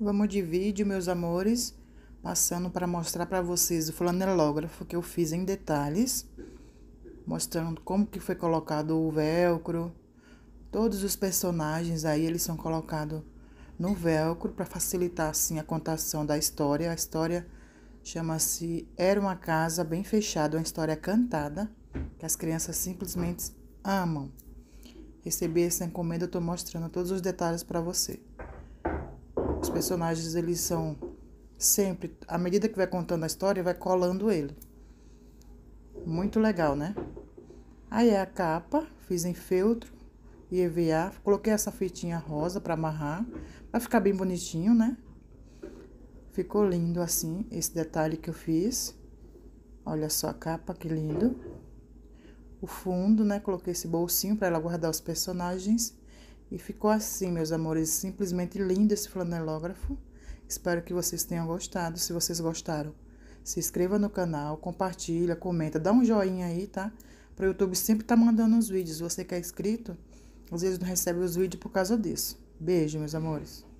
Vamos de vídeo, meus amores, passando para mostrar para vocês o flanelógrafo que eu fiz em detalhes, mostrando como que foi colocado o velcro. Todos os personagens aí, eles são colocados no velcro para facilitar assim a contação da história. A história chama-se Era uma casa bem fechada, uma história cantada que as crianças simplesmente amam. Recebi essa encomenda, eu estou mostrando todos os detalhes para você personagens eles são sempre, à medida que vai contando a história, vai colando ele. Muito legal, né? Aí é a capa, fiz em feltro e EVA, coloquei essa fitinha rosa para amarrar, para ficar bem bonitinho, né? Ficou lindo assim esse detalhe que eu fiz. Olha só a capa, que lindo. O fundo, né? Coloquei esse bolsinho para ela guardar os personagens. E ficou assim, meus amores, simplesmente lindo esse flanelógrafo. Espero que vocês tenham gostado. Se vocês gostaram, se inscreva no canal, compartilha, comenta, dá um joinha aí, tá? Para o YouTube sempre tá mandando os vídeos. Você que é inscrito, às vezes não recebe os vídeos por causa disso. Beijo, meus amores.